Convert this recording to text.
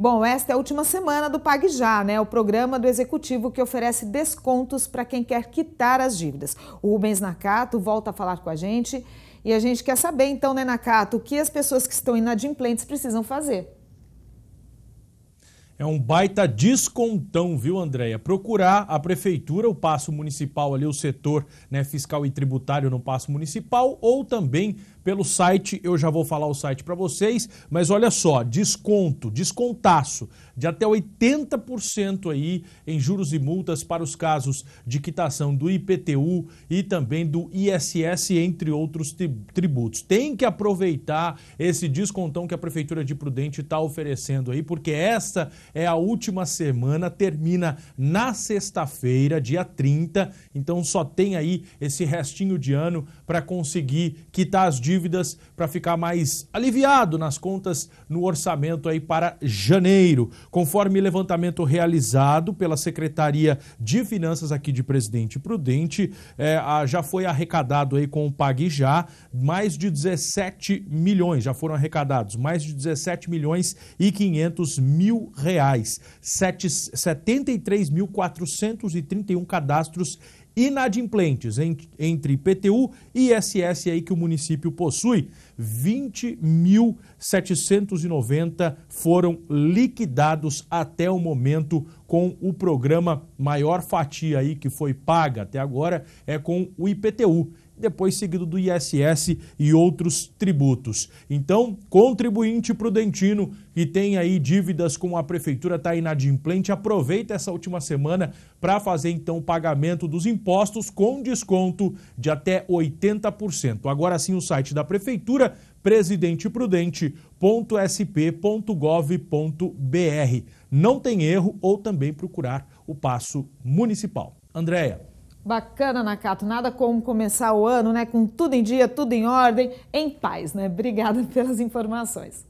Bom, esta é a última semana do Pague Já, né? O programa do executivo que oferece descontos para quem quer quitar as dívidas. O Rubens Nakato volta a falar com a gente e a gente quer saber, então, né, Nakato, o que as pessoas que estão inadimplentes precisam fazer. É um baita descontão, viu, Andréia? Procurar a prefeitura, o passo municipal ali, o setor né, fiscal e tributário no passo municipal, ou também pelo site, eu já vou falar o site para vocês, mas olha só, desconto, descontaço de até 80% aí em juros e multas para os casos de quitação do IPTU e também do ISS, entre outros tributos. Tem que aproveitar esse descontão que a Prefeitura de Prudente está oferecendo aí, porque essa é a última semana, termina na sexta-feira, dia 30, então só tem aí esse restinho de ano para conseguir quitar as dívidas dívidas para ficar mais aliviado nas contas no orçamento aí para janeiro. Conforme levantamento realizado pela Secretaria de Finanças aqui de Presidente Prudente, é, já foi arrecadado aí com o Pague Já mais de 17 milhões, já foram arrecadados mais de 17 milhões e 500 mil reais, 73.431 cadastros inadimplentes entre IPTU e ISS aí que o município possui. 20.790 foram liquidados até o momento com o programa maior fatia aí que foi paga até agora é com o IPTU depois seguido do ISS e outros tributos. Então, contribuinte prudentino e tem aí dívidas com a prefeitura, está inadimplente, aproveita essa última semana para fazer então o pagamento dos impostos com desconto de até 80%. Agora sim, o site da prefeitura presidenteprudente.sp.gov.br. Não tem erro ou também procurar o passo municipal. Andréia. Bacana, Nakato. Nada como começar o ano, né? Com tudo em dia, tudo em ordem, em paz, né? Obrigada pelas informações.